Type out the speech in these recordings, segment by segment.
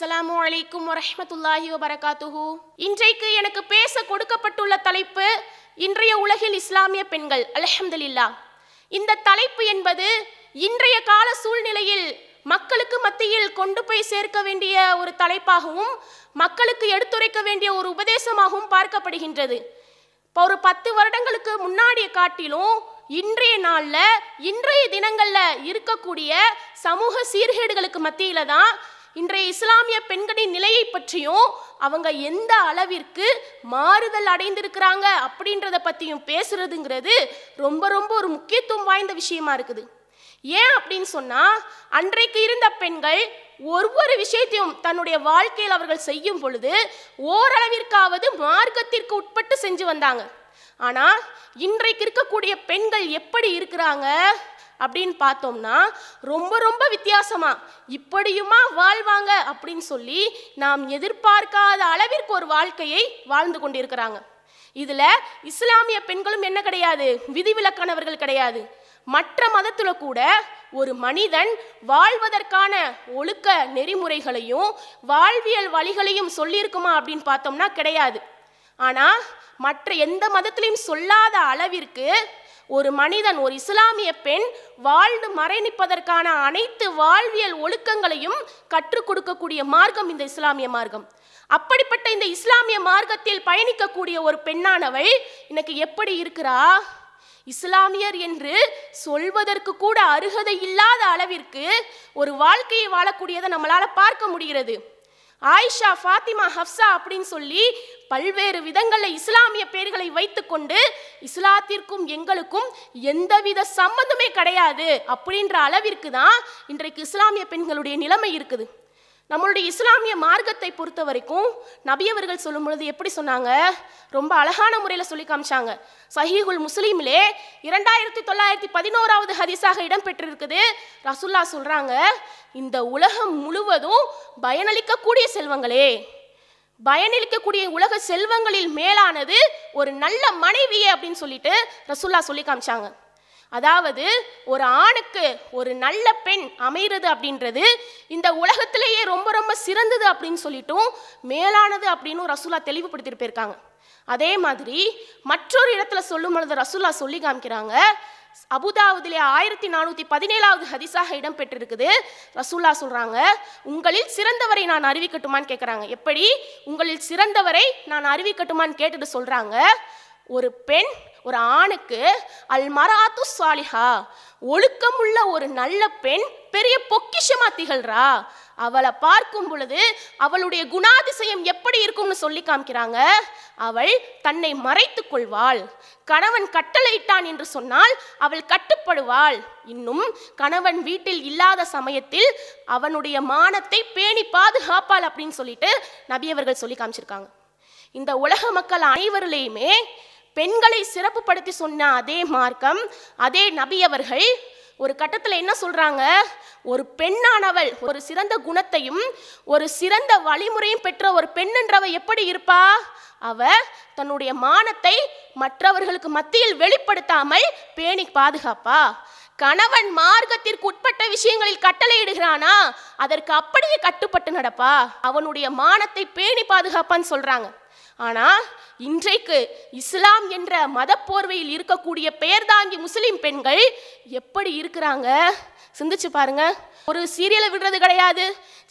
அஸ்லாம் வலைக்கும் வரமத்துல்லாஹி வபரகாத்துஹு இன்றைக்கு எனக்கு பேச கொடுக்கப்பட்டுள்ள தலைப்பு இன்றைய உலகில் இஸ்லாமிய பெண்கள் அலஹம்துலில்லா இந்த தலைப்பு என்பது இன்றைய கால சூழ்நிலையில் மக்களுக்கு மத்தியில் கொண்டு போய் சேர்க்க வேண்டிய ஒரு தலைப்பாகவும் மக்களுக்கு எடுத்துரைக்க வேண்டிய ஒரு உபதேசமாகவும் பார்க்கப்படுகின்றது இப்போ ஒரு பத்து வருடங்களுக்கு முன்னாடிய காட்டிலும் இன்றைய நாளில் இன்றைய தினங்களில் இருக்கக்கூடிய சமூக சீர்கேடுகளுக்கு மத்தியில் தான் இன்றைய இஸ்லாமிய பெண்களின் நிலையை பற்றியும் அவங்க எந்த அளவிற்கு மாறுதல் அடைந்திருக்கிறாங்க அப்படின்றத பற்றியும் பேசுறதுங்கிறது ரொம்ப ரொம்ப ஒரு முக்கியத்துவம் வாய்ந்த விஷயமா இருக்குது ஏன் அப்படின்னு சொன்னால் அன்றைக்கு இருந்த பெண்கள் ஒவ்வொரு விஷயத்தையும் தன்னுடைய வாழ்க்கையில் அவர்கள் செய்யும் பொழுது ஓரளவிற்காவது மார்க்கத்திற்கு உட்பட்டு செஞ்சு வந்தாங்க ஆனால் இன்றைக்கு இருக்கக்கூடிய பெண்கள் எப்படி இருக்கிறாங்க அப்படின்னு பார்த்தோம்னா ரொம்ப ரொம்ப வித்தியாசமாக இப்படியுமா வாழ்வாங்க அப்படின்னு சொல்லி நாம் எதிர்பார்க்காத அளவிற்கு ஒரு வாழ்க்கையை வாழ்ந்து கொண்டிருக்கிறாங்க இதில் இஸ்லாமிய பெண்களும் என்ன கிடையாது விதிவிலக்கானவர்கள் கிடையாது மற்ற மதத்தில் கூட ஒரு மனிதன் வாழ்வதற்கான ஒழுக்க நெறிமுறைகளையும் வாழ்வியல் வழிகளையும் சொல்லியிருக்குமா அப்படின்னு பார்த்தோம்னா கிடையாது ஆனால் மற்ற எந்த மதத்திலையும் சொல்லாத அளவிற்கு ஒரு மனிதன் ஒரு இஸ்லாமிய பெண் வாழ்ந்து மறைநிப்பதற்கான அனைத்து வாழ்வியல் ஒழுக்கங்களையும் கற்றுக் கொடுக்கக்கூடிய மார்க்கம் இந்த இஸ்லாமிய மார்க்கம் அப்படிப்பட்ட இந்த இஸ்லாமிய மார்க்கத்தில் பயணிக்கக்கூடிய ஒரு பெண்ணானவள் எனக்கு எப்படி இருக்கிறா இஸ்லாமியர் என்று சொல்வதற்கு கூட அருகதை இல்லாத அளவிற்கு ஒரு வாழ்க்கையை வாழக்கூடியதை நம்மளால் பார்க்க முடிகிறது ஆயிஷா ஃபாத்திமா ஹப்சா அப்படின்னு சொல்லி பல்வேறு விதங்களில் இஸ்லாமிய பேர்களை வைத்துக்கொண்டு இஸ்லாத்திற்கும் எங்களுக்கும் எந்தவித சம்பந்தமே கிடையாது அப்படின்ற அளவிற்கு தான் இன்றைக்கு இஸ்லாமிய பெண்களுடைய நிலைமை இருக்குது நம்மளுடைய இஸ்லாமிய மார்க்கத்தை பொறுத்த வரைக்கும் நபியவர்கள் சொல்லும் பொழுது எப்படி சொன்னாங்க ரொம்ப அழகான முறையில் சொல்லி காமிச்சாங்க சஹீகுல் முஸ்லீம்லே இரண்டாயிரத்தி தொள்ளாயிரத்தி பதினோராவது ஹதீஸாக இடம்பெற்றிருக்குது ரசுல்லா சொல்கிறாங்க இந்த உலகம் முழுவதும் பயனளிக்கக்கூடிய செல்வங்களே பயனளிக்கக்கூடிய உலக செல்வங்களில் மேலானது ஒரு நல்ல மனைவியே அப்படின்னு சொல்லிட்டு ரசுல்லா சொல்லி காமிச்சாங்க அதாவது ஒரு ஆணுக்கு ஒரு நல்ல பெண் அமைகிறது அப்படின்றது இந்த உலகத்திலேயே ரொம்ப ரொம்ப சிறந்தது அப்படின்னு சொல்லிட்டும் மேலானது அப்படின்னு ரசூலா தெளிவுபடுத்திட்டு போயிருக்காங்க அதே மாதிரி மற்றொரு இடத்துல சொல்லும் பொழுது ரசூலா சொல்லி காமிக்கிறாங்க அபுதாவுதிலே ஆயிரத்தி நானூற்றி பதினேழாவது ஹதிசாக பெற்றிருக்குது ரசூல்லா சொல்கிறாங்க உங்களில் சிறந்தவரை நான் அறிவிக்கட்டுமான்னு கேட்குறாங்க எப்படி உங்களில் சிறந்தவரை நான் அறிவிக்கட்டுமான்னு கேட்டுட்டு சொல்கிறாங்க ஒரு பெண் ஒரு ஆணுக்கு அல்மராத்து சாலிஹா ஒழுக்கமுள்ள ஒரு நல்ல பெண் பெரிய பொக்கிஷமா திகழ்றா அவளை பார்க்கும் பொழுது அவளுடைய குணாதிசயம் எப்படி இருக்கும்னு சொல்லி காமிக்கிறாங்க அவள் தன்னை மறைத்து கொள்வாள் கணவன் கட்டளையிட்டான் என்று சொன்னால் அவள் கட்டுப்படுவாள் இன்னும் கணவன் வீட்டில் இல்லாத சமயத்தில் அவனுடைய மானத்தை பேணி பாதுகாப்பாள் அப்படின்னு சொல்லிட்டு நபியவர்கள் சொல்லி காமிச்சிருக்காங்க இந்த உலக மக்கள் அனைவரிலேயுமே பெண்களை சிறப்புப்படுத்தி சொன்ன அதே மார்க்கம் அதே நபி அவர்கள் ஒரு கட்டத்தில் என்ன சொல்கிறாங்க ஒரு பெண்ணானவள் ஒரு சிறந்த குணத்தையும் ஒரு சிறந்த வழிமுறையும் பெற்ற ஒரு பெண்ணுன்றவ எப்படி இருப்பா அவ தன்னுடைய மானத்தை மற்றவர்களுக்கு மத்தியில் வெளிப்படுத்தாமல் பேணி பாதுகாப்பா கணவன் மார்க்கத்திற்கு உட்பட்ட விஷயங்களில் கட்டளையிடுகிறானா அதற்கு அப்படியே கட்டுப்பட்டு நடப்பா அவனுடைய மானத்தை பேணி பாதுகாப்பான்னு சொல்றாங்க ஆனால் இன்றைக்கு இஸ்லாம் என்ற மத போர்வையில் இருக்கக்கூடிய பெயர் தாங்கி முஸ்லீம் பெண்கள் எப்படி இருக்கிறாங்க சிந்திச்சு பாருங்க ஒரு சீரியலை விடுறது கிடையாது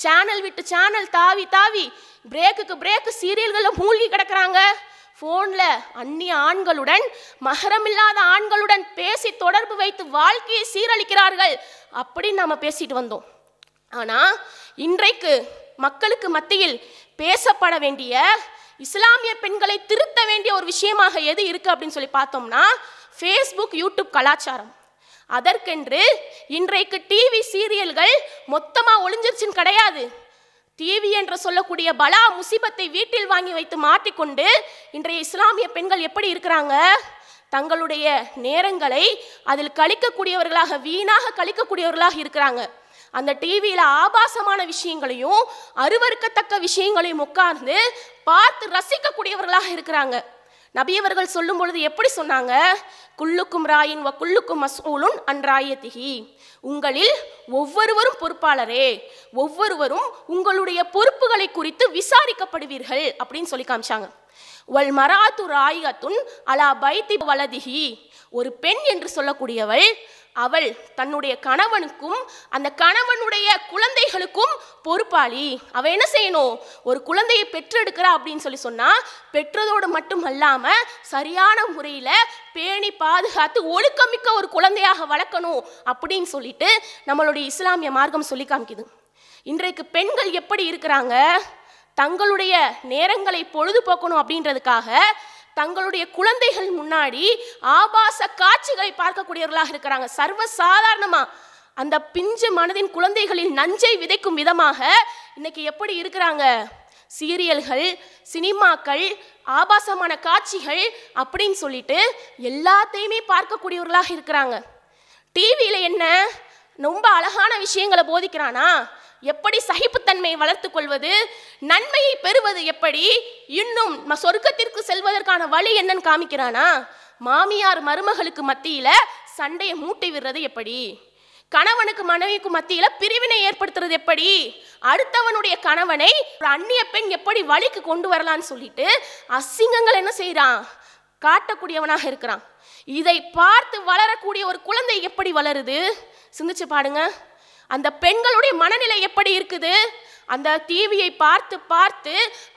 சேனல் விட்டு சேனல் தாவி தாவி பிரேக்குக்கு பிரேக்கு சீரியல்களில் மூழ்கி கிடக்கிறாங்க ஃபோனில் அந்நிய ஆண்களுடன் மகரமில்லாத ஆண்களுடன் பேசி தொடர்பு வைத்து வாழ்க்கையை சீரழிக்கிறார்கள் அப்படின்னு நாம் பேசிட்டு வந்தோம் ஆனால் இன்றைக்கு மக்களுக்கு மத்தியில் பேசப்பட வேண்டிய இஸ்லாமிய பெண்களை திருத்த வேண்டிய ஒரு விஷயமாக எது இருக்குது அப்படின்னு சொல்லி பார்த்தோம்னா ஃபேஸ்புக் யூடியூப் கலாச்சாரம் அதற்கென்று இன்றைக்கு டிவி சீரியல்கள் மொத்தமாக ஒளிஞ்சிருச்சுன்னு கிடையாது டிவி என்று சொல்லக்கூடிய பலா முசிபத்தை வீட்டில் வாங்கி வைத்து மாட்டிக்கொண்டு இன்றைய இஸ்லாமிய பெண்கள் எப்படி இருக்கிறாங்க தங்களுடைய நேரங்களை அதில் கழிக்கக்கூடியவர்களாக வீணாக கழிக்கக்கூடியவர்களாக இருக்கிறாங்க அந்த டிவியில் ஆபாசமான விஷயங்களையும் அருவறுக்கத்தக்க விஷயங்களையும் உட்கார்ந்து பார்த்து ரசிக்கக்கூடியவர்களாக இருக்கிறாங்க நபியவர்கள் சொல்லும் பொழுது எப்படி சொன்னாங்க குள்ளுக்கும் ராயின் வ குள்ளுக்கும் மசூலுன் திகி உங்களில் ஒவ்வொருவரும் பொறுப்பாளரே ஒவ்வொருவரும் உங்களுடைய பொறுப்புகளை குறித்து விசாரிக்கப்படுவீர்கள் அப்படின்னு சொல்லி காமிச்சாங்க வல் மராத்து ராயத்துன் அலா பைத்தி வலதிகி ஒரு பெண் என்று சொல்லக்கூடியவள் அவள் தன்னுடைய கணவனுக்கும் அந்த கணவனுடைய குழந்தைகளுக்கும் பொறுப்பாளி அவள் என்ன செய்யணும் ஒரு குழந்தையை பெற்றெடுக்கிறா அப்படின்னு சொல்லி சொன்னால் பெற்றதோடு மட்டும் அல்லாமல் சரியான முறையில் பேணி பாதுகாத்து ஒழுக்கமிக்க ஒரு குழந்தையாக வளர்க்கணும் அப்படின்னு சொல்லிட்டு நம்மளுடைய இஸ்லாமிய மார்க்கம் சொல்லி காமிக்குது இன்றைக்கு பெண்கள் எப்படி இருக்கிறாங்க தங்களுடைய நேரங்களை பொழுதுபோக்கணும் அப்படின்றதுக்காக தங்களுடைய குழந்தைகள் முன்னாடி ஆபாச காட்சிகளை பார்க்கக்கூடியவர்களாக இருக்கிறாங்க சர்வ அந்த பிஞ்சு மனதின் குழந்தைகளில் நஞ்சை விதைக்கும் விதமாக இன்னைக்கு எப்படி இருக்கிறாங்க சீரியல்கள் சினிமாக்கள் ஆபாசமான காட்சிகள் அப்படின்னு சொல்லிட்டு எல்லாத்தையுமே பார்க்கக்கூடியவர்களாக இருக்கிறாங்க டிவியில் என்ன ரொம்ப அழகான விஷயங்களை போதிக்கிறானா எப்படி சகிப்புத்தன்மையை வளர்த்து கொள்வது நன்மையை பெறுவது எப்படி இன்னும் சொர்க்கத்திற்கு செல்வதற்கான வழி என்னன்னு காமிக்கிறானா மாமியார் மருமகளுக்கு மத்தியில சண்டையை மூட்டை விடுறது எப்படி கணவனுக்கு மனைவிக்கு மத்தியில பிரிவினை ஏற்படுத்துறது எப்படி அடுத்தவனுடைய கணவனை ஒரு அந்நிய பெண் எப்படி வழிக்கு கொண்டு வரலான்னு சொல்லிட்டு அசிங்கங்கள் என்ன செய்யறான் காட்டக்கூடியவனாக இருக்கிறான் இதை பார்த்து வளரக்கூடிய ஒரு குழந்தை எப்படி வளருது சிந்திச்சு பாடுங்க அந்த பெண்களுடைய மனநிலை எப்படி இருக்குது அந்த டிவியை பார்த்து பார்த்து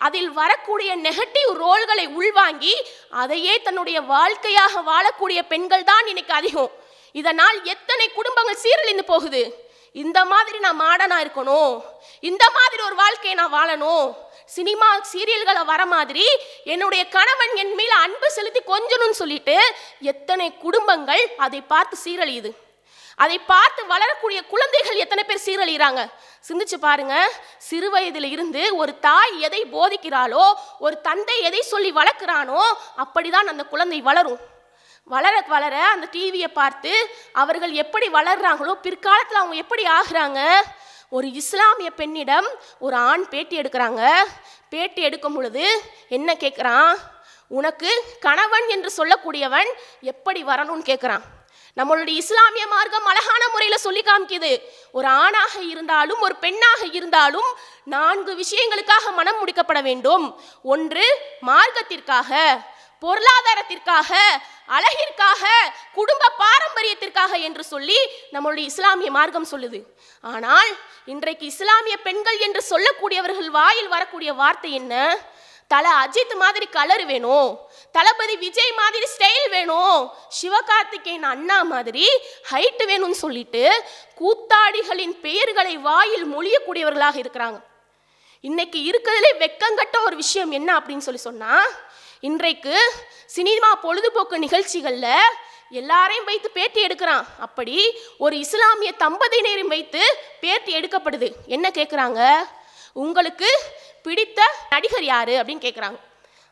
அதில் வரக்கூடிய நெகட்டிவ் ரோல்களை உள்வாங்கி அதையே தன்னுடைய வாழ்க்கையாக வாழக்கூடிய பெண்கள் தான் இன்னைக்கு அதிகம் இதனால் எத்தனை குடும்பங்கள் சீரழிந்து போகுது இந்த மாதிரி நான் மாடனாக இருக்கணும் இந்த மாதிரி ஒரு வாழ்க்கையை நான் வாழணும் சினிமா சீரியல்களை வர மாதிரி என்னுடைய கணவன் என் மீது அன்பு செலுத்தி கொஞ்சணும்னு சொல்லிட்டு எத்தனை குடும்பங்கள் அதை பார்த்து சீரழியுது அதை பார்த்து வளரக்கூடிய குழந்தைகள் எத்தனை பேர் சீரழிகிறாங்க சிந்திச்சு பாருங்க சிறு வயதில் இருந்து ஒரு தாய் எதை போதிக்கிறாளோ ஒரு தந்தை எதை சொல்லி வளர்க்குறானோ அப்படிதான் அந்த குழந்தை வளரும் வளர வளர அந்த டிவியை பார்த்து அவர்கள் எப்படி வளர்றாங்களோ பிற்காலத்தில் அவங்க எப்படி ஆகுறாங்க ஒரு இஸ்லாமிய பெண்ணிடம் ஒரு ஆண் பேட்டி எடுக்கிறாங்க பேட்டி எடுக்கும் பொழுது என்ன கேட்குறான் உனக்கு கணவன் என்று சொல்லக்கூடியவன் எப்படி வரணும்னு கேட்குறான் நம்மளுடைய இஸ்லாமிய மார்க்கம் அழகான முறையில் சொல்லி காமிக்கிது ஒரு ஆணாக இருந்தாலும் ஒரு பெண்ணாக இருந்தாலும் நான்கு விஷயங்களுக்காக மனம் முடிக்கப்பட வேண்டும் ஒன்று மார்க்கத்திற்காக பொருளாதாரத்திற்காக அழகிற்காக குடும்ப பாரம்பரியத்திற்காக என்று சொல்லி நம்மளுடைய இஸ்லாமிய மார்க்கம் சொல்லுது ஆனால் இன்றைக்கு இஸ்லாமிய பெண்கள் என்று சொல்லக்கூடியவர்கள் வாயில் வரக்கூடிய வார்த்தை என்ன தலை அஜித் மாதிரி கலர் வேணும் தளபதி விஜய் மாதிரி ஸ்டைல் வேணும் சிவகார்த்திகேயன் அண்ணா மாதிரி ஹைட் வேணும்னு சொல்லிட்டு கூத்தாடிகளின் பெயர்களை வாயில் மொழியக்கூடியவர்களாக இருக்கிறாங்க இன்னைக்கு இருக்கிறதுலே வெக்கங்கட்ட ஒரு விஷயம் என்ன அப்படின்னு சொல்லி சொன்னால் இன்றைக்கு சினிமா பொழுதுபோக்கு நிகழ்ச்சிகளில் எல்லாரையும் வைத்து பேட்டி எடுக்கிறான் அப்படி ஒரு இஸ்லாமிய தம்பதியினரையும் வைத்து பேட்டி எடுக்கப்படுது என்ன கேட்குறாங்க உங்களுக்கு பிடித்த நடிகர் யாரு அப்படின்னு கேட்குறாங்க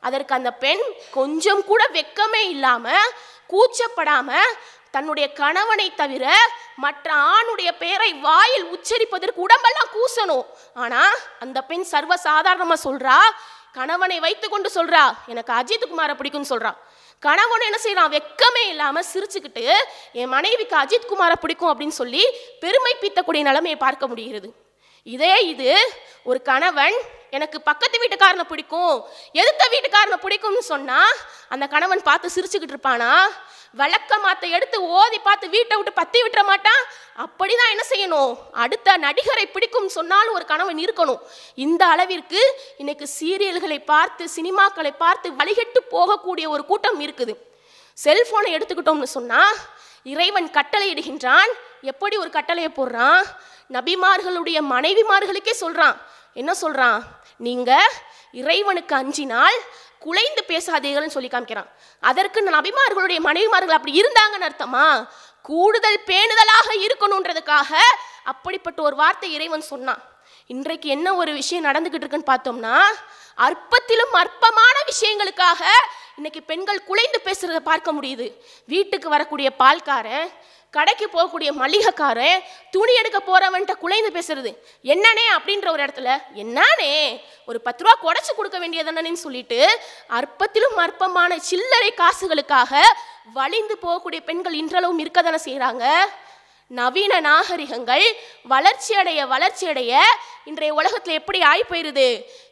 அதற்கு அந்த பெண் கொஞ்சம் கூட வெக்கமே இல்லாமல் கூச்சப்படாமல் தன்னுடைய கணவனை தவிர மற்ற ஆணுடைய பெயரை வாயில் உச்சரிப்பதற்கு உடம்பெல்லாம் கூசணும் ஆனால் அந்த பெண் சர்வசாதாரணமாக சொல்கிறா கணவனை வைத்து கொண்டு சொல்கிறா எனக்கு அஜித் குமாரை பிடிக்கும்னு சொல்கிறா கணவன் என்ன செய்யறான் வெக்கமே இல்லாமல் சிரிச்சுக்கிட்டு என் மனைவிக்கு அஜித் பிடிக்கும் அப்படின்னு சொல்லி பெருமை பீத்தக்கூடிய நிலைமையை பார்க்க முடிகிறது இதே இது ஒரு கணவன் எனக்கு பக்கத்து வீட்டுக்காரனை பிடிக்கும் எதிர்த்த வீட்டுக்காரனை பிடிக்கும்னு சொன்னால் அந்த கணவன் பார்த்து சிரிச்சுக்கிட்டு இருப்பானா வழக்க மாத்த எடுத்து ஓதி பார்த்து வீட்டை விட்டு பத்தி விட்டுற மாட்டான் அப்படிதான் என்ன செய்யணும் அடுத்த நடிகரை பிடிக்கும் சொன்னாலும் ஒரு கணவன் இருக்கணும் இந்த அளவிற்கு இன்னைக்கு சீரியல்களை பார்த்து சினிமாக்களை பார்த்து வழிகட்டு போகக்கூடிய ஒரு கூட்டம் இருக்குது செல்ஃபோனை எடுத்துக்கிட்டோம்னு சொன்னால் இறைவன் கட்டளையிடுகின்றான் எப்படி ஒரு கட்டளையை போடுறான் நபிமார்களுடைய மனைவிமார்களுக்கே சொல்கிறான் என்ன சொல்கிறான் நீங்கள் இறைவனுக்கு அஞ்சினால் குலைந்து பேசாதீர்கள்னு சொல்லி காமிக்கிறான் அதற்கு நபிமார்களுடைய மனைவிமார்கள் அப்படி இருந்தாங்கன்னு அர்த்தமா கூடுதல் பேணுதலாக இருக்கணுன்றதுக்காக அப்படிப்பட்ட ஒரு வார்த்தை இறைவன் சொன்னான் இன்றைக்கு என்ன ஒரு விஷயம் நடந்துக்கிட்டு இருக்குன்னு பார்த்தோம்னா அற்பத்திலும் அற்பமான விஷயங்களுக்காக இன்னைக்கு பெண்கள் குலைந்து பேசுகிறத பார்க்க முடியுது வீட்டுக்கு வரக்கூடிய பால்காரன் கடைக்கு போகக்கூடிய மளிகைக்காரன் துணி எடுக்க போகிறவன்ட்ட குலைந்து பேசுறது என்னனே அப்படின்ற ஒரு இடத்துல என்னானே ஒரு பத்து ரூபா குடைச்சி கொடுக்க வேண்டியதானேன்னு சொல்லிட்டு அற்பத்திலும் அற்பமான சில்லறை காசுகளுக்காக வலிந்து போகக்கூடிய பெண்கள் இன்றளவும் இருக்க தானே செய்கிறாங்க நவீன நாகரிகங்கள் வளர்ச்சியடைய வளர்ச்சியடைய இன்றைய உலகத்தில் எப்படி ஆகி போயிருது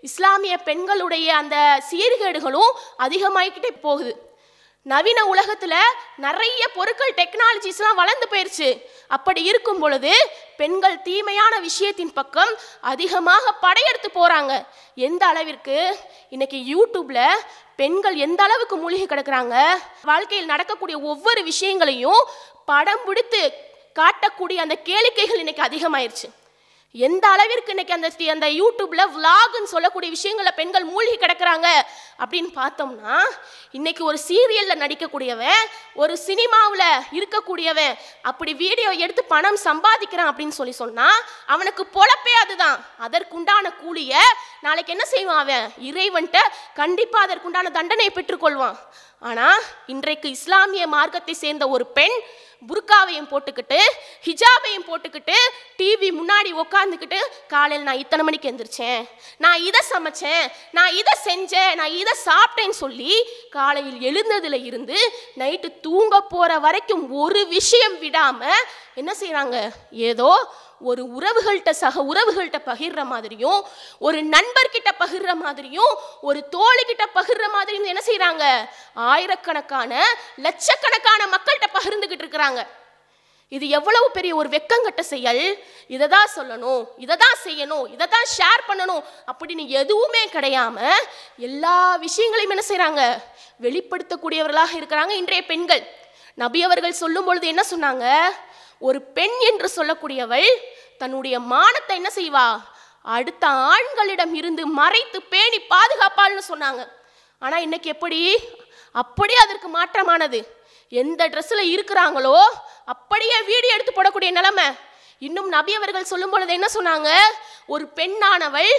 இஸ்லாமிய பெண்களுடைய அந்த சீர்கேடுகளும் அதிகமாகிக்கிட்டே போகுது நவீன உலகத்தில் நிறைய பொருட்கள் டெக்னாலஜிஸ்லாம் வளர்ந்து போயிடுச்சு அப்படி இருக்கும் பொழுது பெண்கள் தீமையான விஷயத்தின் பக்கம் அதிகமாக படையெடுத்து போகிறாங்க எந்த அளவிற்கு இன்னைக்கு யூடியூப்பில் பெண்கள் எந்த அளவுக்கு மூழ்கி கிடக்குறாங்க வாழ்க்கையில் நடக்கக்கூடிய ஒவ்வொரு விஷயங்களையும் படம் பிடித்து காட்டக்கூடிய அந்த கேளிக்கைகள் இன்னைக்கு அதிகமாயிருச்சு எந்த அளவிற்கு இன்னைக்கு அந்த அந்த யூடியூப்ல விலாகுன்னு சொல்லக்கூடிய விஷயங்கள பெண்கள் மூழ்கி கிடக்குறாங்க அப்படின்னு பார்த்தோம்னா இன்னைக்கு ஒரு சீரியல்ல நடிக்கக்கூடியவன் ஒரு சினிமாவில் இருக்கக்கூடியவன் அப்படி வீடியோ எடுத்து பணம் சம்பாதிக்கிறான் அப்படின்னு சொல்லி சொன்னா அவனுக்கு பொழப்பே அதுதான் அதற்குண்டான கூலிய நாளைக்கு என்ன செய்வான் அவன் இறைவன்ட்ட கண்டிப்பா அதற்குண்டான தண்டனையை பெற்றுக்கொள்வான் ஆனா இன்றைக்கு இஸ்லாமிய மார்க்கத்தை சேர்ந்த ஒரு பெண் புர்காவையும் போட்டுக்கிட்டு ஹிஜாபையும் போட்டுக்கிட்டு டிவி முன்னாடி உட்காந்துக்கிட்டு காலையில் நான் இத்தனை மணிக்கு எந்திரிச்சேன் நான் இதை சமைச்சேன் நான் இதை செஞ்சேன் நான் இதை சாப்பிட்டேன்னு சொல்லி காலையில் எழுந்ததுல இருந்து நைட்டு தூங்க போகிற வரைக்கும் ஒரு விஷயம் விடாமல் என்ன செய்கிறாங்க ஏதோ ஒரு உறவுகள்கிட்ட சக உறவுகள்கிட்ட பகிர்ற மாதிரியும் ஒரு நண்பர்கிட்ட பகிர்ற மாதிரியும் ஒரு தோழிக்கிட்ட பகிர்ற மாதிரியும் என்ன செய்கிறாங்க ஆயிரக்கணக்கான லட்சக்கணக்கான மக்கள்கிட்ட பகிர்ந்துக்கிட்டு இருக்கிறாங்க இது எவ்வளவு பெரிய ஒரு வெக்கங்கட்ட செயல் இதை தான் சொல்லணும் இதை தான் செய்யணும் இதை தான் ஷேர் பண்ணணும் அப்படின்னு எதுவுமே கிடையாம எல்லா விஷயங்களையும் என்ன செய்கிறாங்க வெளிப்படுத்தக்கூடியவர்களாக இருக்கிறாங்க இன்றைய பெண்கள் நபி அவர்கள் சொல்லும் பொழுது என்ன சொன்னாங்க ஒரு பெண் என்று சொல்லக்கூடியவள் தன்னுடைய மானத்தை என்ன செய்வா அடுத்த ஆண்களிடம் இருந்து மறைத்து பேணி பாதுகாப்பாள்னு சொன்னாங்க ஆனால் இன்னைக்கு எப்படி அப்படியே அதற்கு மாற்றமானது எந்த ட்ரெஸ்ஸில் இருக்கிறாங்களோ அப்படியே வீடியோ எடுத்து போடக்கூடிய நிலைமை இன்னும் நபி அவர்கள் சொல்லும் பொழுது என்ன சொன்னாங்க ஒரு பெண்ணானவள்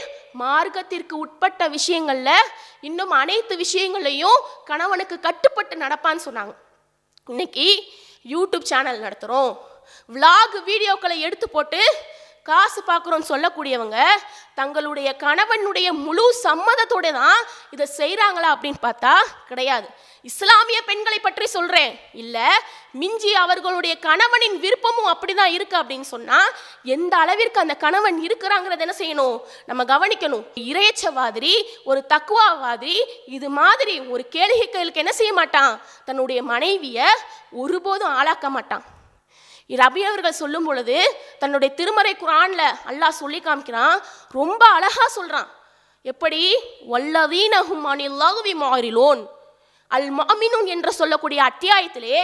மார்க்கத்திற்கு உட்பட்ட விஷயங்களில் இன்னும் அனைத்து விஷயங்களையும் கணவனுக்கு கட்டுப்பட்டு நடப்பான்னு சொன்னாங்க இன்னைக்கு யூடியூப் சேனல் நடத்துகிறோம் விலாக் வீடியோக்களை எடுத்து போட்டு காசு பார்க்குறோன்னு சொல்லக்கூடியவங்க தங்களுடைய கணவனுடைய முழு சம்மதத்தோடு தான் இதை செய்கிறாங்களா அப்படின்னு பார்த்தா கிடையாது இஸ்லாமிய பெண்களை பற்றி சொல்கிறேன் இல்லை மிஞ்சி அவர்களுடைய கணவனின் விருப்பமும் அப்படி தான் இருக்குது அப்படின்னு சொன்னால் எந்த அளவிற்கு அந்த கணவன் இருக்கிறாங்கிறத என்ன செய்யணும் நம்ம கவனிக்கணும் இறையச்சவாதிரி ஒரு தக்குவாவாதிரி இது மாதிரி ஒரு கேளிகைகளுக்கு என்ன செய்ய மாட்டான் தன்னுடைய மனைவியை ஒருபோதும் ஆளாக்க மாட்டான் ரபி அவர்கள் சொல்லும் பொழுது தன்னுடைய திருமறை குரானில் அல்லாஹ் சொல்லி காமிக்கிறான் ரொம்ப அழகாக சொல்கிறான் எப்படி வல்லவீனஹும் அனில்லாகவி மாறிலோன் அல் மாமினுன் என்று சொல்லக்கூடிய அத்தியாயத்திலே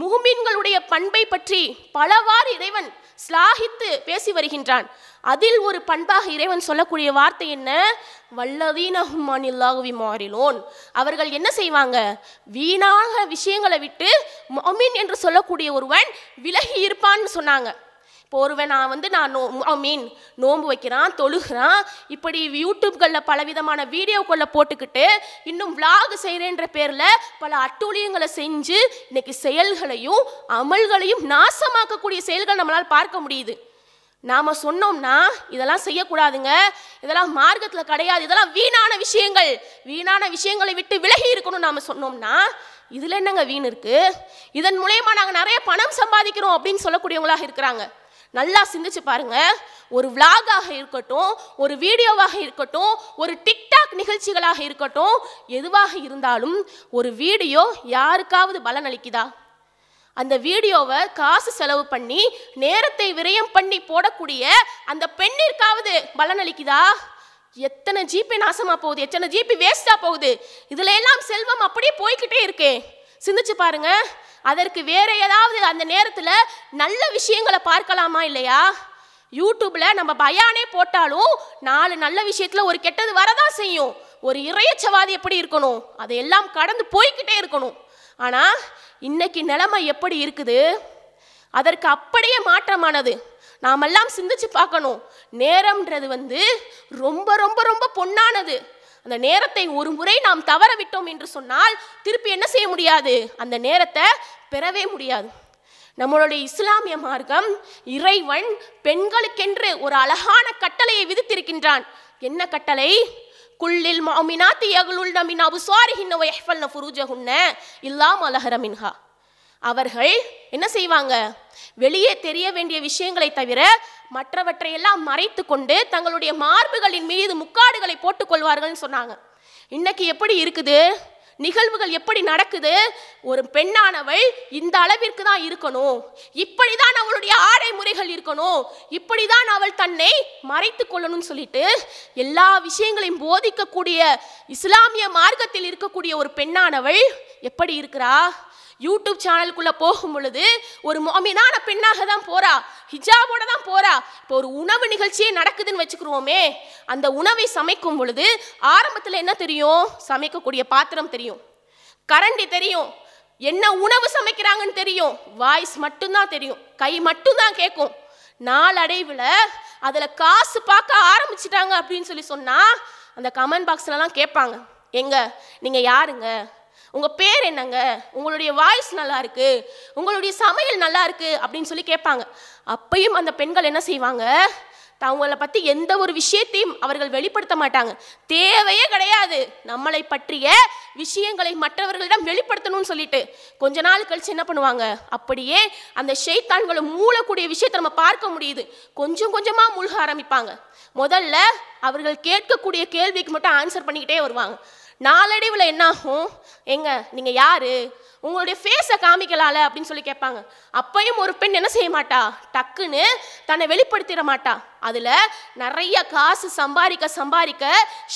முஹ்மின்களுடைய பண்பை பற்றி பலவாறு இறைவன் ஸ்லாகித்து பேசி வருகின்றான் அதில் ஒரு பண்பாக இறைவன் சொல்லக்கூடிய வார்த்தை என்ன வல்லதீனஹுமானில்லாகவி மாறிலோன் அவர்கள் என்ன செய்வாங்க வீணாக விஷயங்களை விட்டு மொமின் என்று சொல்லக்கூடிய ஒருவன் விலகி இருப்பான்னு சொன்னாங்க போருவேன் நான் வந்து நான் நோ ஐ மீன் நோன்பு வைக்கிறான் தொழுகிறான் இப்படி யூடியூப்களில் பலவிதமான வீடியோக்களில் போட்டுக்கிட்டு இன்னும் விலாக் செய்கிறேன்ற பேரில் பல அட்டூழியங்களை செஞ்சு இன்னைக்கு செயல்களையும் அமல்களையும் நாசமாக்கக்கூடிய செயல்கள் நம்மளால் பார்க்க முடியுது நாம் சொன்னோம்னா இதெல்லாம் செய்யக்கூடாதுங்க இதெல்லாம் மார்க்கத்தில் கிடையாது இதெல்லாம் வீணான விஷயங்கள் வீணான விஷயங்களை விட்டு விலகி இருக்கணும்னு நாம் சொன்னோம்னா இதில் என்னங்க வீண் இருக்குது இதன் மூலயமா நாங்கள் நிறைய பணம் சம்பாதிக்கிறோம் அப்படின்னு சொல்லக்கூடியவங்களாக இருக்கிறாங்க நல்லா சிந்திச்சு பாருங்க ஒரு விளாகாக இருக்கட்டும் ஒரு வீடியோவாக இருக்கட்டும் ஒரு டிக்டாக் நிகழ்ச்சிகளாக இருக்கட்டும் எதுவாக இருந்தாலும் ஒரு வீடியோ யாருக்காவது அளிக்குதா அந்த வீடியோவை காசு செலவு பண்ணி நேரத்தை விரயம் பண்ணி போடக்கூடிய அந்த பெண்ணிற்காவது அளிக்குதா எத்தனை ஜிபி நாசமாக போகுது எத்தனை ஜிபி வேஸ்டாக போகுது இதுல எல்லாம் செல்வம் அப்படியே போய்கிட்டே இருக்கேன் சிந்திச்சு பாருங்க அதற்கு வேற ஏதாவது அந்த நேரத்தில் நல்ல விஷயங்களை பார்க்கலாமா இல்லையா யூடியூப்ல நம்ம பயானே போட்டாலும் நாலு நல்ல விஷயத்துல ஒரு கெட்டது வரதான் செய்யும் ஒரு இறையச்சவாதி எப்படி இருக்கணும் அதையெல்லாம் கடந்து போய்கிட்டே இருக்கணும் ஆனா இன்னைக்கு நிலைமை எப்படி இருக்குது அதற்கு அப்படியே மாற்றமானது நாமெல்லாம் சிந்திச்சு பார்க்கணும் நேரம்ன்றது வந்து ரொம்ப ரொம்ப ரொம்ப பொன்னானது அந்த நேரத்தை ஒரு முறை நாம் தவற விட்டோம் என்று சொன்னால் திருப்பி என்ன செய்ய முடியாது அந்த நேரத்தை பெறவே முடியாது நம்மளுடைய இஸ்லாமிய மார்க்கம் இறைவன் பெண்களுக்கென்று ஒரு அழகான கட்டளையை விதித்திருக்கின்றான் என்ன கட்டளை குள்ளில் மாமினாத்தி யகுலுல் நமின் அபுசாரிஹின்ன வயஹ்ஃபல்ன ஃபுருஜஹுன்ன இல்லாம் அலஹர மின்ஹா அவர்கள் என்ன செய்வாங்க வெளியே தெரிய வேண்டிய விஷயங்களை தவிர மற்றவற்றையெல்லாம் மறைத்து கொண்டு தங்களுடைய மார்புகளின் மீது முக்காடுகளை போட்டுக்கொள்வார்கள்னு சொன்னாங்க இன்னைக்கு எப்படி இருக்குது நிகழ்வுகள் எப்படி நடக்குது ஒரு பெண்ணானவள் இந்த அளவிற்கு தான் இருக்கணும் இப்படிதான் அவளுடைய ஆடை முறைகள் இருக்கணும் இப்படிதான் அவள் தன்னை மறைத்து கொள்ளணும்னு சொல்லிட்டு எல்லா விஷயங்களையும் போதிக்கக்கூடிய இஸ்லாமிய மார்க்கத்தில் இருக்கக்கூடிய ஒரு பெண்ணானவள் எப்படி இருக்கிறா யூடியூப் சேனலுக்குள்ளே போகும் பொழுது ஒரு மோமினான பெண்ணாக தான் போகிறா ஹிஜாபோட தான் போகிறா இப்போ ஒரு உணவு நிகழ்ச்சியே நடக்குதுன்னு வச்சுக்கிறோமே அந்த உணவை சமைக்கும் பொழுது ஆரம்பத்தில் என்ன தெரியும் சமைக்கக்கூடிய பாத்திரம் தெரியும் கரண்டி தெரியும் என்ன உணவு சமைக்கிறாங்கன்னு தெரியும் வாய்ஸ் மட்டும்தான் தெரியும் கை மட்டும்தான் கேட்கும் நாளடைவில் அதில் காசு பார்க்க ஆரம்பிச்சிட்டாங்க அப்படின்னு சொல்லி சொன்னால் அந்த கமெண்ட் பாக்ஸ்லலாம் கேட்பாங்க எங்க நீங்கள் யாருங்க உங்கள் பேர் என்னங்க உங்களுடைய வாய்ஸ் நல்லா இருக்குது உங்களுடைய சமையல் நல்லா இருக்குது அப்படின்னு சொல்லி கேட்பாங்க அப்பையும் அந்த பெண்கள் என்ன செய்வாங்க தங்களை பற்றி எந்த ஒரு விஷயத்தையும் அவர்கள் வெளிப்படுத்த மாட்டாங்க தேவையே கிடையாது நம்மளை பற்றிய விஷயங்களை மற்றவர்களிடம் வெளிப்படுத்தணும்னு சொல்லிட்டு கொஞ்ச நாள் கழிச்சு என்ன பண்ணுவாங்க அப்படியே அந்த ஷெய்தான்களை மூலக்கூடிய விஷயத்தை நம்ம பார்க்க முடியுது கொஞ்சம் கொஞ்சமாக மூழ்க ஆரம்பிப்பாங்க முதல்ல அவர்கள் கேட்கக்கூடிய கேள்விக்கு மட்டும் ஆன்சர் பண்ணிக்கிட்டே வருவாங்க நாளடைவில் என்னாகும் எங்க நீங்கள் யார் உங்களுடைய ஃபேஸை காமிக்கலால அப்படின்னு சொல்லி கேட்பாங்க அப்பையும் ஒரு பெண் என்ன செய்ய மாட்டா டக்குன்னு தன்னை வெளிப்படுத்திட மாட்டா அதில் நிறைய காசு சம்பாதிக்க சம்பாதிக்க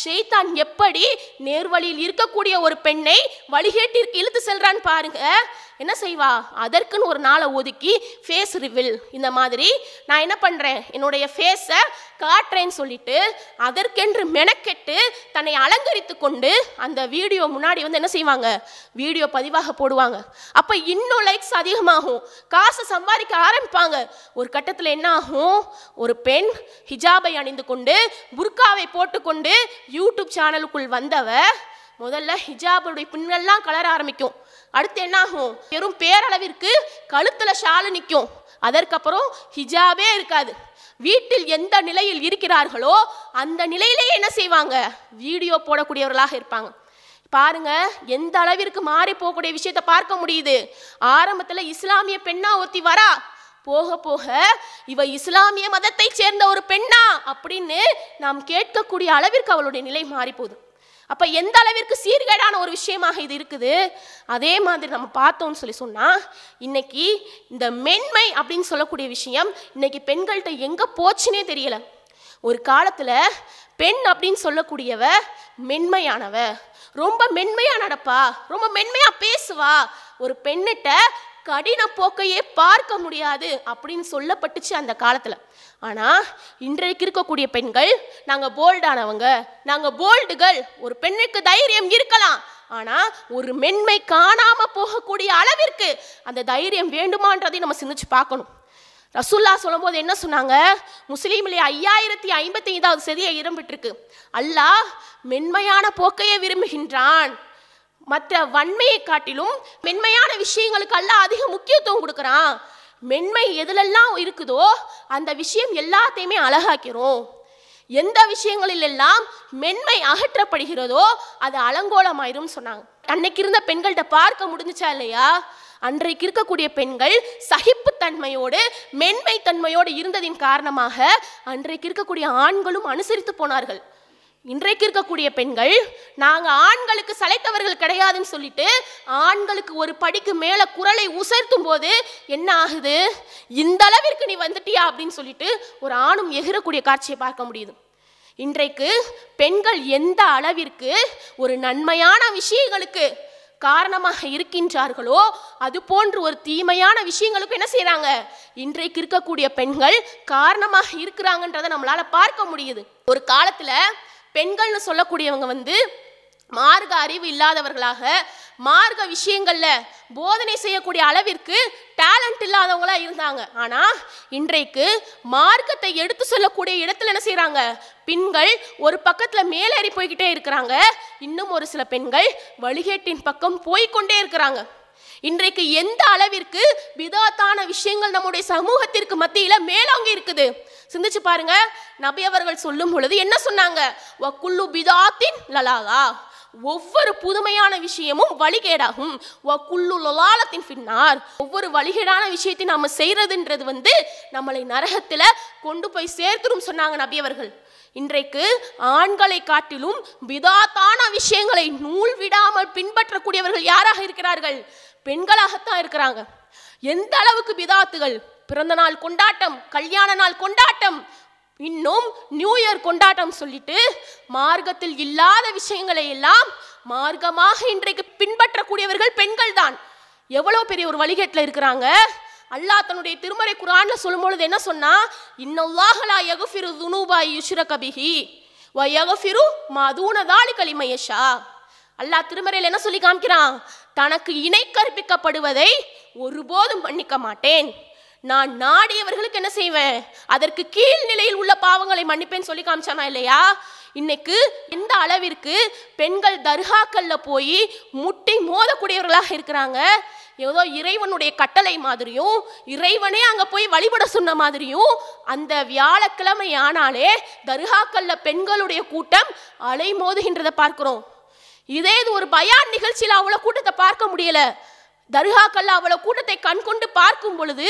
ஷெய்தான் எப்படி நேர்வழியில் இருக்கக்கூடிய ஒரு பெண்ணை வழிகேட்டிற்கு இழுத்து செல்றான்னு பாருங்க என்ன செய்வா அதற்குன்னு ஒரு நாளை ஒதுக்கி ஃபேஸ் ரிவில் இந்த மாதிரி நான் என்ன பண்ணுறேன் என்னுடைய ஃபேஸை காட்டுறேன்னு சொல்லிட்டு அதற்கென்று மெனக்கெட்டு தன்னை அலங்கரித்து கொண்டு அந்த வீடியோ முன்னாடி வந்து என்ன செய்வாங்க வீடியோ பதிவாக போடுவாங்க அப்போ இன்னும் லைக்ஸ் அதிகமாகும் காசு சம்பாதிக்க ஆரம்பிப்பாங்க ஒரு கட்டத்தில் என்ன ஆகும் ஒரு பெண் ஹிஜாபை அணிந்து கொண்டு புர்காவை போட்டுக்கொண்டு யூடியூப் சேனலுக்குள் வந்தவ முதல்ல ஹிஜாபுடைய பின்னெல்லாம் கலர ஆரம்பிக்கும் அடுத்து என்ன ஆகும் வெறும் பேரளவிற்கு கழுத்தில் ஷாலு நிற்கும் அதற்கப்புறம் ஹிஜாபே இருக்காது வீட்டில் எந்த நிலையில் இருக்கிறார்களோ அந்த நிலையிலேயே என்ன செய்வாங்க வீடியோ போடக்கூடியவர்களாக இருப்பாங்க பாருங்க எந்த அளவிற்கு மாறி போகக்கூடிய விஷயத்தை பார்க்க முடியுது ஆரம்பத்தில் இஸ்லாமிய பெண்ணா ஒருத்தி வரா போக போக இவ இஸ்லாமிய மதத்தை சேர்ந்த ஒரு பெண்ணா அப்படின்னு நாம் கேட்கக்கூடிய அளவிற்கு அவளுடைய நிலை மாறி போகுது அப்போ எந்த அளவிற்கு சீர்கேடான ஒரு விஷயமாக இது இருக்குது அதே மாதிரி நம்ம பார்த்தோம்னு சொல்லி சொன்னால் இன்னைக்கு இந்த மென்மை அப்படின்னு சொல்லக்கூடிய விஷயம் இன்னைக்கு பெண்கள்கிட்ட எங்கே போச்சுன்னே தெரியலை ஒரு காலத்தில் பெண் அப்படின்னு சொல்லக்கூடியவ மென்மையானவ ரொம்ப மென்மையாக நடப்பா ரொம்ப மென்மையாக பேசுவா ஒரு பெண்ணிட்ட கடின போக்கையே பார்க்க முடியாது அப்படின்னு சொல்லப்பட்டுச்சு அந்த காலத்தில் ஆனால் இன்றைக்கு இருக்கக்கூடிய பெண்கள் நாங்கள் போல்டானவங்க நாங்கள் போல்டுகள் ஒரு பெண்ணுக்கு தைரியம் இருக்கலாம் ஆனால் ஒரு மென்மை காணாமல் போகக்கூடிய அளவிற்கு அந்த தைரியம் வேண்டுமான்றதையும் நம்ம சிந்திச்சு பார்க்கணும் ரசுல்லா சொல்லும்போது என்ன சொன்னாங்க முஸ்லீம்லே ஐயாயிரத்தி ஐம்பத்தி ஐந்தாவது செதியை இடம்பெற்றிருக்கு அல்லாஹ் மென்மையான போக்கையே விரும்புகின்றான் மற்ற வன்மையை காட்டிலும் மென்மையான விஷயங்களுக்கு எல்லாம் அதிக முக்கியத்துவம் கொடுக்குறான் மென்மை எதுலெல்லாம் இருக்குதோ அந்த விஷயம் எல்லாத்தையுமே அழகாக்கிறோம் எந்த விஷயங்களில் எல்லாம் மென்மை அகற்றப்படுகிறதோ அது அலங்கோலமாயிரும் சொன்னாங்க அன்னைக்கு இருந்த பெண்கள்கிட்ட பார்க்க முடிஞ்சிச்சா இல்லையா அன்றைக்கு இருக்கக்கூடிய பெண்கள் சகிப்புத்தன்மையோடு மென்மை தன்மையோடு இருந்ததின் காரணமாக அன்றைக்கு இருக்கக்கூடிய ஆண்களும் அனுசரித்து போனார்கள் இன்றைக்கு இருக்கக்கூடிய பெண்கள் நாங்கள் ஆண்களுக்கு சளைத்தவர்கள் கிடையாதுன்னு சொல்லிட்டு ஆண்களுக்கு ஒரு படிக்கு மேலே குரலை உசர்த்தும் போது என்ன ஆகுது இந்த அளவிற்கு நீ வந்துட்டியா அப்படின்னு சொல்லிட்டு ஒரு ஆணும் எகிரக்கூடிய காட்சியை பார்க்க முடியுது இன்றைக்கு பெண்கள் எந்த அளவிற்கு ஒரு நன்மையான விஷயங்களுக்கு காரணமாக இருக்கின்றார்களோ அது போன்று ஒரு தீமையான விஷயங்களுக்கும் என்ன செய்கிறாங்க இன்றைக்கு இருக்கக்கூடிய பெண்கள் காரணமாக இருக்கிறாங்கன்றதை நம்மளால் பார்க்க முடியுது ஒரு காலத்தில் பெண்கள்னு சொல்லக்கூடியவங்க வந்து மார்க்க அறிவு இல்லாதவர்களாக மார்க்க விஷயங்களில் போதனை செய்யக்கூடிய அளவிற்கு டேலண்ட் இல்லாதவங்களா இருந்தாங்க ஆனால் இன்றைக்கு மார்க்கத்தை எடுத்து சொல்லக்கூடிய இடத்துல என்ன செய்கிறாங்க பெண்கள் ஒரு பக்கத்தில் மேலேறி போய்கிட்டே இருக்கிறாங்க இன்னும் ஒரு சில பெண்கள் வழிகேட்டின் பக்கம் போய்கொண்டே இருக்கிறாங்க இன்றைக்கு எந்த அளவிற்கு விதாத்தான விஷயங்கள் நம்முடைய சமூகத்திற்கு மத்தியில் மேலோங்கி இருக்குது சிந்திச்சு பாருங்க நபி அவர்கள் சொல்லும் பொழுது என்ன சொன்னாங்க குள்ளு பிதாத்தின் லலாலா ஒவ்வொரு புதுமையான விஷயமும் வழிகேடாகும் பின்னார் ஒவ்வொரு வழிகேடான விஷயத்தை நம்ம செய்கிறதுன்றது வந்து நம்மளை நரகத்தில் கொண்டு போய் சேர்த்துரும் சொன்னாங்க நபியவர்கள் இன்றைக்கு ஆண்களை காட்டிலும் விதாத்தான விஷயங்களை நூல் விடாமல் பின்பற்றக்கூடியவர்கள் யாராக இருக்கிறார்கள் பெண்களாகத்தான் இருக்கிறாங்க எந்த அளவுக்கு பிதாத்துகள் பிறந்த நாள் கொண்டாட்டம் கல்யாண நாள் கொண்டாட்டம் இன்னும் நியூ இயர் கொண்டாட்டம் சொல்லிட்டு மார்க்கத்தில் இல்லாத விஷயங்களை எல்லாம் மார்க்கமாக இன்றைக்கு பின்பற்றக்கூடியவர்கள் பெண்கள் தான் எவ்வளோ பெரிய ஒரு வழிகேட்டில் இருக்கிறாங்க அல்லாஹ் தன்னுடைய திருமறை குரான்ல சொல்லும்பொழுது என்ன சொன்னா இன்னும் யகுஃபிரு துனூபாய் யுஷ்ர கபிஹி வ யகுஃபிரு மாதூனதாலி கலிமயஷா அல்லாஹ் திருமறையில் என்ன சொல்லி காமிக்கிறான் தனக்கு இணை கற்பிக்கப்படுவதை ஒருபோதும் மன்னிக்க மாட்டேன் நான் நாடியவர்களுக்கு என்ன செய்வேன் அதற்கு கீழ் நிலையில் உள்ள பாவங்களை மன்னிப்பேன்னு சொல்லி காமிச்சானா இல்லையா இன்னைக்கு எந்த அளவிற்கு பெண்கள் தர்காக்கல்ல போய் முட்டி மோதக்கூடியவர்களாக இருக்கிறாங்க ஏதோ இறைவனுடைய கட்டளை மாதிரியும் இறைவனே அங்கே போய் வழிபட சொன்ன மாதிரியும் அந்த வியாழக்கிழமை ஆனாலே தர்காக்கல்ல பெண்களுடைய கூட்டம் அலைமோதுகின்றதை பார்க்கிறோம் இதே இது ஒரு பயார் நிகழ்ச்சியில் அவ்வளோ கூட்டத்தை பார்க்க முடியல தர்காக்கள்ல அவ்வளோ கூட்டத்தை கண்கொண்டு பார்க்கும் பொழுது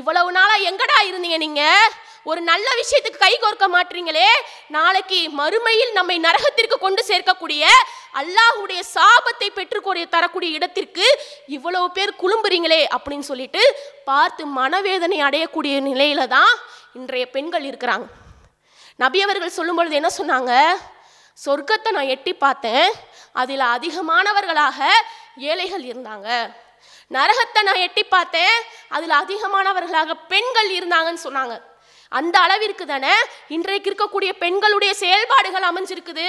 இவ்வளவு நாளாக எங்கடா இருந்தீங்க நீங்கள் ஒரு நல்ல விஷயத்துக்கு கை கோர்க்க மாட்டீங்களே நாளைக்கு மறுமையில் நம்மை நரகத்திற்கு கொண்டு சேர்க்கக்கூடிய அல்லாஹுடைய சாபத்தை பெற்றுக்கூடிய தரக்கூடிய இடத்திற்கு இவ்வளவு பேர் குழும்புறீங்களே அப்படின்னு சொல்லிட்டு பார்த்து மனவேதனை அடையக்கூடிய நிலையில தான் இன்றைய பெண்கள் இருக்கிறாங்க நபியவர்கள் சொல்லும் பொழுது என்ன சொன்னாங்க சொர்க்கத்தை நான் எட்டி பார்த்தேன் அதில் அதிகமானவர்களாக ஏழைகள் இருந்தாங்க நரகத்தை நான் எட்டி பார்த்தேன் அதில் அதிகமானவர்களாக பெண்கள் இருந்தாங்கன்னு சொன்னாங்க அந்த அளவிற்கு தானே இன்றைக்கு இருக்கக்கூடிய பெண்களுடைய செயல்பாடுகள் அமைஞ்சிருக்குது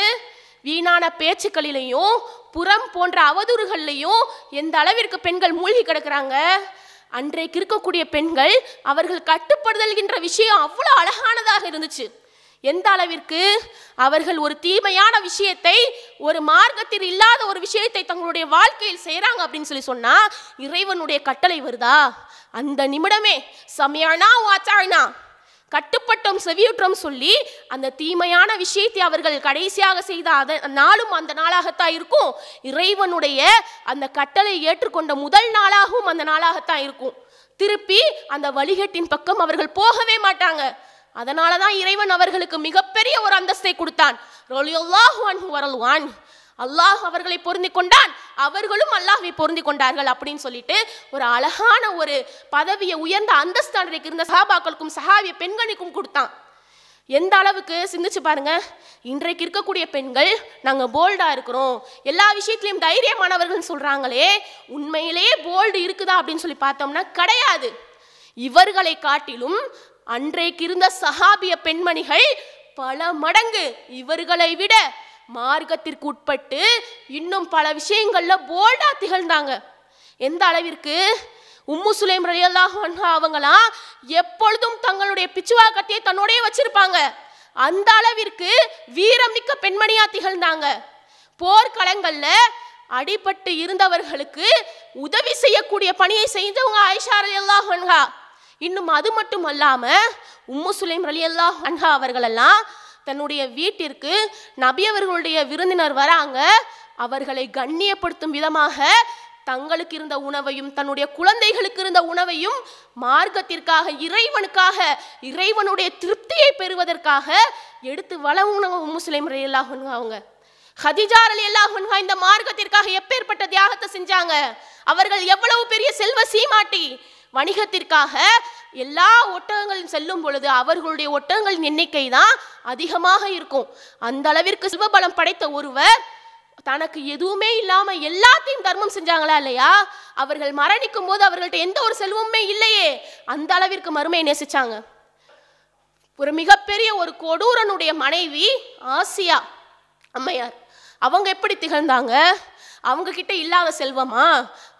வீணான பேச்சுக்களிலையும் புறம் போன்ற அவதூறுகள்லையும் எந்த அளவிற்கு பெண்கள் மூழ்கி கிடக்கிறாங்க அன்றைக்கு இருக்கக்கூடிய பெண்கள் அவர்கள் கட்டுப்படுதல்கின்ற விஷயம் அவ்வளோ அழகானதாக இருந்துச்சு எந்த அளவிற்கு அவர்கள் ஒரு தீமையான விஷயத்தை ஒரு மார்க்கத்தில் இல்லாத ஒரு விஷயத்தை தங்களுடைய வாழ்க்கையில் செய்கிறாங்க அப்படின்னு சொல்லி சொன்னால் இறைவனுடைய கட்டளை வருதா அந்த நிமிடமே சமையானா வாச்சானா கட்டுப்பட்டோம் செவியுற்றம் சொல்லி அந்த தீமையான விஷயத்தை அவர்கள் கடைசியாக செய்த அத நாளும் அந்த நாளாகத்தான் இருக்கும் இறைவனுடைய அந்த கட்டளை ஏற்றுக்கொண்ட முதல் நாளாகவும் அந்த நாளாகத்தான் இருக்கும் திருப்பி அந்த வழிகட்டின் பக்கம் அவர்கள் போகவே மாட்டாங்க அதனால தான் இறைவன் அவர்களுக்கு மிகப்பெரிய ஒரு அந்தஸ்தை கொடுத்தான் அல்லாஹ் அவர்களை பொருந்தி கொண்டான் அவர்களும் அல்லாஹை பொருந்தி கொண்டார்கள் அப்படின்னு சொல்லிட்டு ஒரு அழகான ஒரு பதவியை உயர்ந்த அந்தஸ்து இருந்த சஹாபாக்களுக்கும் சஹாவிய பெண்களுக்கும் கொடுத்தான் எந்த அளவுக்கு சிந்திச்சு பாருங்க இன்றைக்கு இருக்கக்கூடிய பெண்கள் நாங்கள் போல்டாக இருக்கிறோம் எல்லா விஷயத்துலையும் தைரியமானவர்கள் சொல்கிறாங்களே உண்மையிலேயே போல்டு இருக்குதா அப்படின்னு சொல்லி பார்த்தோம்னா கிடையாது இவர்களை காட்டிலும் அன்றைக்கு இருந்த சஹாபிய பெண்மணிகள் பல மடங்கு இவர்களை விட மார்க்கத்திற்கு உட்பட்டு இன்னும் பல விஷயங்கள்ல போல்டா திகழ்ந்தாங்க எந்த அளவிற்கு உம்மு சுலேம் ரலியல்லாஹு அவங்களாம் எப்பொழுதும் தங்களுடைய பிச்சுவா கத்தியை தன்னோடய வச்சிருப்பாங்க அந்த அளவிற்கு வீரம் மிக்க பெண்மணியா திகழ்ந்தாங்க போர்க்களங்கள்ல அடிபட்டு இருந்தவர்களுக்கு உதவி செய்யக்கூடிய பணியை செய்தவங்க ஐஷா ரலியல்லாஹு இன்னும் அது மட்டும் அல்லாமல் உம்மு சுலைம் அலி அல்லா அன்ஹா அவர்களெல்லாம் தன்னுடைய வீட்டிற்கு நபி அவர்களுடைய விருந்தினர் வராங்க அவர்களை கண்ணியப்படுத்தும் விதமாக தங்களுக்கு இருந்த உணவையும் தன்னுடைய குழந்தைகளுக்கு இருந்த உணவையும் மார்க்கத்திற்காக இறைவனுக்காக இறைவனுடைய திருப்தியை பெறுவதற்காக எடுத்து சுலைம் அலி அல்லாஹன் அவங்க ஹதிஜார் அலி அல்லாஹன்ஹா இந்த மார்க்கத்திற்காக எப்பேற்பட்ட தியாகத்தை செஞ்சாங்க அவர்கள் எவ்வளவு பெரிய செல்வ சீமாட்டி வணிகத்திற்காக எல்லா ஒட்டகங்களும் செல்லும் பொழுது அவர்களுடைய ஒட்டகங்களின் எண்ணிக்கை தான் அதிகமாக இருக்கும் அந்த அளவிற்கு சிவபலம் படைத்த ஒருவர் தனக்கு எதுவுமே இல்லாம எல்லாத்தையும் தர்மம் செஞ்சாங்களா இல்லையா அவர்கள் மரணிக்கும் போது அவர்கள்ட்ட எந்த ஒரு செல்வமுமே இல்லையே அந்த அளவிற்கு மறுமையை நேசிச்சாங்க ஒரு மிகப்பெரிய ஒரு கொடூரனுடைய மனைவி ஆசியா அம்மையார் அவங்க எப்படி திகழ்ந்தாங்க அவங்கக்கிட்ட இல்லாத செல்வமா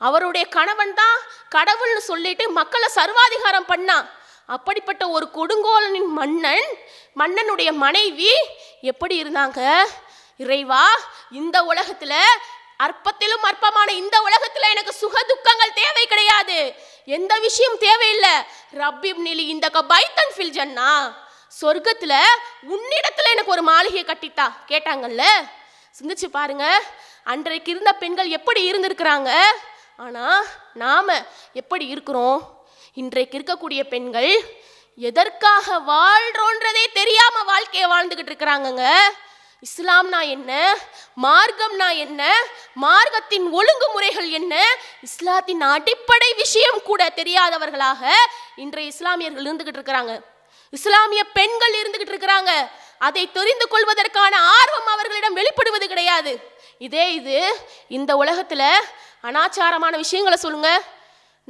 அவருடைய கணவன் தான் கடவுள்னு சொல்லிட்டு மக்களை சர்வாதிகாரம் பண்ணான் அப்படிப்பட்ட ஒரு கொடுங்கோலனின் மன்னன் மன்னனுடைய மனைவி எப்படி இருந்தாங்க இறைவா இந்த உலகத்தில் அற்பத்திலும் அற்பமான இந்த உலகத்தில் எனக்கு சுக துக்கங்கள் தேவை கிடையாது எந்த விஷயம் தேவையில்லை ரப்பி நிலி இந்த பைத்தன் ஃபில் ஜன்னா சொர்க்கத்தில் உன்னிடத்தில் எனக்கு ஒரு மாளிகையை கட்டித்தா கேட்டாங்கல்ல சிந்திச்சு பாருங்க அன்றைக்கு இருந்த பெண்கள் எப்படி இருந்திருக்கிறாங்க ஆனால் நாம் எப்படி இருக்கிறோம் இன்றைக்கு இருக்கக்கூடிய பெண்கள் எதற்காக வாழ்கிறோன்றதே தெரியாமல் வாழ்க்கையை வாழ்ந்துக்கிட்டு இருக்கிறாங்கங்க இஸ்லாம்னா என்ன மார்க்கம்னா என்ன மார்க்கத்தின் ஒழுங்குமுறைகள் என்ன இஸ்லாத்தின் அடிப்படை விஷயம் கூட தெரியாதவர்களாக இன்றைய இஸ்லாமியர்கள் இருந்துகிட்டு இருக்கிறாங்க இஸ்லாமிய பெண்கள் இருந்துகிட்டு இருக்கிறாங்க அதை தெரிந்து கொள்வதற்கான ஆர்வம் அவர்களிடம் வெளிப்படுவது கிடையாது இதே இது இந்த உலகத்தில் அனாச்சாரமான விஷயங்களை சொல்லுங்கள்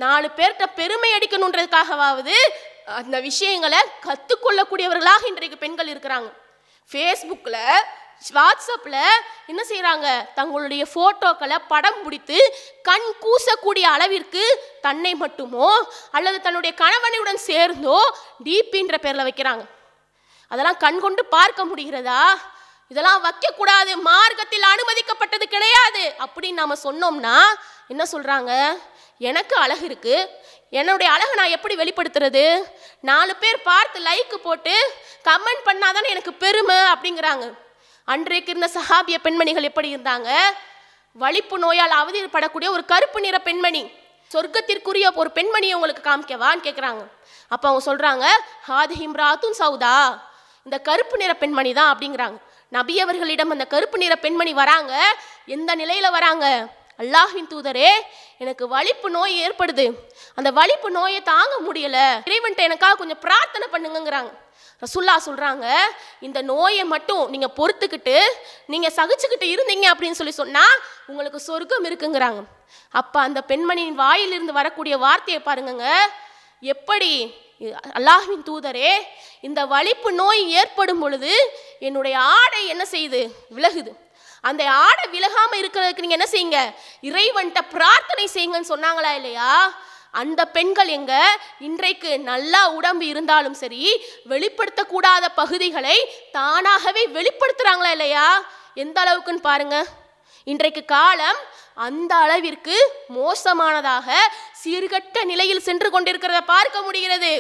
நாலு பேர்கிட்ட பெருமை அடிக்கணுன்றதுக்காகவாவது அந்த விஷயங்களை கற்றுக்கொள்ளக்கூடியவர்களாக இன்றைக்கு பெண்கள் இருக்கிறாங்க ஃபேஸ்புக்கில் வாட்ஸ்அப்பில் என்ன செய்கிறாங்க தங்களுடைய ஃபோட்டோக்களை படம் பிடித்து கண் கூசக்கூடிய அளவிற்கு தன்னை மட்டுமோ அல்லது தன்னுடைய கணவனையுடன் சேர்ந்தோ டிபின்ற பேரில் வைக்கிறாங்க அதெல்லாம் கண் கொண்டு பார்க்க முடிகிறதா இதெல்லாம் வைக்கக்கூடாது மார்க்கத்தில் அனுமதிக்க அப்படின்னு நாம் சொன்னோம்னா என்ன சொல்கிறாங்க எனக்கு அழகு இருக்குது என்னுடைய அழகை நான் எப்படி வெளிப்படுத்துறது நாலு பேர் பார்த்து லைக்கு போட்டு கமெண்ட் பண்ணாதானே எனக்கு பெருமை அப்படிங்கிறாங்க அன்றைக்கு இருந்த சஹாபிய பெண்மணிகள் எப்படி இருந்தாங்க வலிப்பு நோயால் அவதிப்படக்கூடிய ஒரு கருப்பு நிற பெண்மணி சொர்க்கத்திற்குரிய ஒரு பெண்மணியை உங்களுக்கு காமிக்கவான்னு கேட்குறாங்க அப்போ அவங்க சொல்கிறாங்க ஹாதி ஹிம்ராத்தும் சவுதா இந்த கருப்பு நிற பெண்மணி தான் அப்படிங்கிறாங்க நபி அவர்களிடம் அந்த கருப்பு நிற பெண்மணி வராங்க எந்த நிலையில் வராங்க அல்லாஹின் தூதரே எனக்கு வலிப்பு நோய் ஏற்படுது அந்த வலிப்பு நோயை தாங்க முடியல இறைவன்ட்ட எனக்காக கொஞ்சம் பிரார்த்தனை பண்ணுங்கிறாங்க ரசுல்லா சொல்கிறாங்க இந்த நோயை மட்டும் நீங்கள் பொறுத்துக்கிட்டு நீங்கள் சகிச்சுக்கிட்டு இருந்தீங்க அப்படின்னு சொல்லி சொன்னால் உங்களுக்கு சொர்க்கம் இருக்குங்கிறாங்க அப்போ அந்த பெண்மணியின் வாயிலிருந்து வரக்கூடிய வார்த்தையை பாருங்க எப்படி அல்லாஹின் தூதரே இந்த வலிப்பு நோய் ஏற்படும் பொழுது என்னுடைய ஆடை என்ன செய்யுது விலகுது அந்த ஆடை விலகாம இருக்கிறதுக்கு நீங்க என்ன செய்யுங்க இறைவன்கிட்ட பிரார்த்தனை செய்யுங்கன்னு சொன்னாங்களா இல்லையா அந்த பெண்கள் எங்க இன்றைக்கு நல்லா உடம்பு இருந்தாலும் சரி வெளிப்படுத்தக்கூடாத பகுதிகளை தானாகவே வெளிப்படுத்துறாங்களா இல்லையா எந்த அளவுக்குன்னு பாருங்க இன்றைக்கு காலம் அந்த அளவிற்கு மோசமானதாக சீர்கட்ட நிலையில் சென்று கொண்டிருக்கிறத பார்க்க முடிகிறது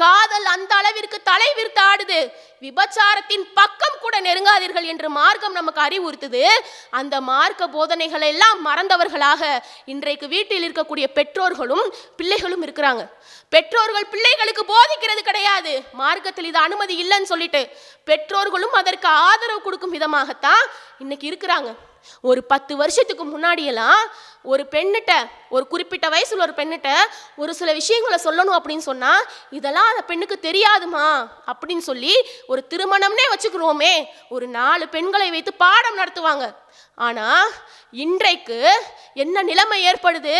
காதல் அந்த அளவிற்கு தலை விரித்து ஆடுது விபச்சாரத்தின் பக்கம் கூட நெருங்காதீர்கள் என்று மார்க்கம் நமக்கு அறிவுறுத்துது அந்த மார்க்க போதனைகளை எல்லாம் மறந்தவர்களாக இன்றைக்கு வீட்டில் இருக்கக்கூடிய பெற்றோர்களும் பிள்ளைகளும் இருக்கிறாங்க பெற்றோர்கள் பிள்ளைகளுக்கு போதிக்கிறது கிடையாது மார்க்கத்தில் இது அனுமதி இல்லைன்னு சொல்லிட்டு பெற்றோர்களும் அதற்கு ஆதரவு கொடுக்கும் விதமாகத்தான் இன்னைக்கு இருக்கிறாங்க ஒரு பத்து வருஷத்துக்கு முன்னாடியெல்லாம் ஒரு பெண்ணிட்ட ஒரு குறிப்பிட்ட வயசில் ஒரு பெண்ணிட்ட ஒரு சில விஷயங்களை சொல்லணும் அப்படின்னு சொன்னால் இதெல்லாம் அந்த பெண்ணுக்கு தெரியாதுமா அப்படின்னு சொல்லி ஒரு திருமணம்னே வச்சுக்கிறோமே ஒரு நாலு பெண்களை வைத்து பாடம் நடத்துவாங்க ஆனால் இன்றைக்கு என்ன நிலைமை ஏற்படுது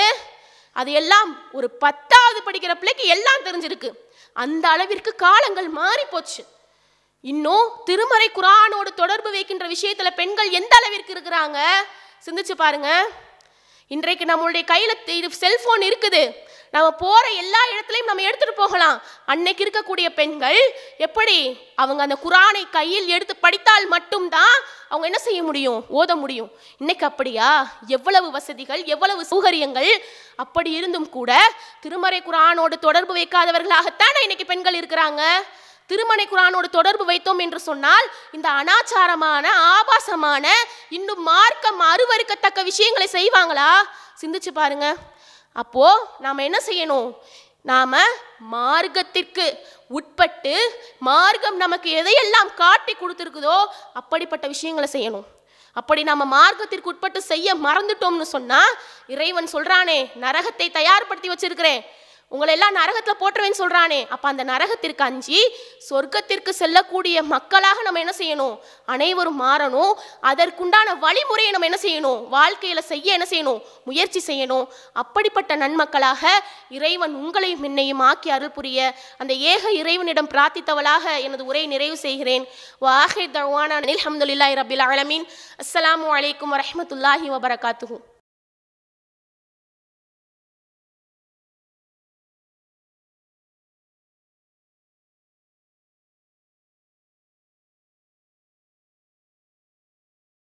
அது எல்லாம் ஒரு பத்தாவது படிக்கிற பிள்ளைக்கு எல்லாம் தெரிஞ்சிருக்கு அந்த அளவிற்கு காலங்கள் மாறி போச்சு இன்னும் திருமறை குரானோடு தொடர்பு வைக்கின்ற விஷயத்துல பெண்கள் எந்த அளவிற்கு இருக்கிறாங்க சிந்திச்சு பாருங்க இன்றைக்கு நம்மளுடைய கையில் இது செல்ஃபோன் இருக்குது நம்ம போகிற எல்லா இடத்துலையும் நம்ம எடுத்துகிட்டு போகலாம் அன்னைக்கு இருக்கக்கூடிய பெண்கள் எப்படி அவங்க அந்த குரானை கையில் எடுத்து படித்தால் மட்டும்தான் அவங்க என்ன செய்ய முடியும் ஓத முடியும் இன்னைக்கு அப்படியா எவ்வளவு வசதிகள் எவ்வளவு சௌகரியங்கள் அப்படி இருந்தும் கூட திருமறை குரானோடு தொடர்பு வைக்காதவர்களாகத்தானே இன்னைக்கு பெண்கள் இருக்கிறாங்க திருமணை குரானோடு தொடர்பு வைத்தோம் என்று சொன்னால் இந்த அனாச்சாரமான ஆபாசமான இன்னும் மார்க்கம் அருவறுக்கத்தக்க விஷயங்களை செய்வாங்களா சிந்திச்சு பாருங்க அப்போ நாம் என்ன செய்யணும் நாம் மார்க்கத்திற்கு உட்பட்டு மார்க்கம் நமக்கு எதையெல்லாம் காட்டி கொடுத்துருக்குதோ அப்படிப்பட்ட விஷயங்களை செய்யணும் அப்படி நாம் மார்க்கத்திற்கு உட்பட்டு செய்ய மறந்துட்டோம்னு சொன்னால் இறைவன் சொல்கிறானே நரகத்தை தயார்படுத்தி வச்சிருக்கிறேன் உங்களை எல்லாம் நரகத்தில் போட்டுருவேன்னு சொல்கிறானே அப்போ அந்த நரகத்திற்கு அஞ்சு சொர்க்கத்திற்கு செல்லக்கூடிய மக்களாக நம்ம என்ன செய்யணும் அனைவரும் மாறணும் அதற்குண்டான வழிமுறையை நம்ம என்ன செய்யணும் வாழ்க்கையில் செய்ய என்ன செய்யணும் முயற்சி செய்யணும் அப்படிப்பட்ட நன்மக்களாக இறைவன் உங்களையும் என்னையும் ஆக்கி அருள் புரிய அந்த ஏக இறைவனிடம் பிரார்த்தித்தவளாக எனது உரை நிறைவு செய்கிறேன் வாஹிர் தவான அலமதுல்லாய் ரபில் ஆலமீன் அஸ்லாம் வலைக்கம் வரமத்துல்லாஹி வபரகாத்துகும்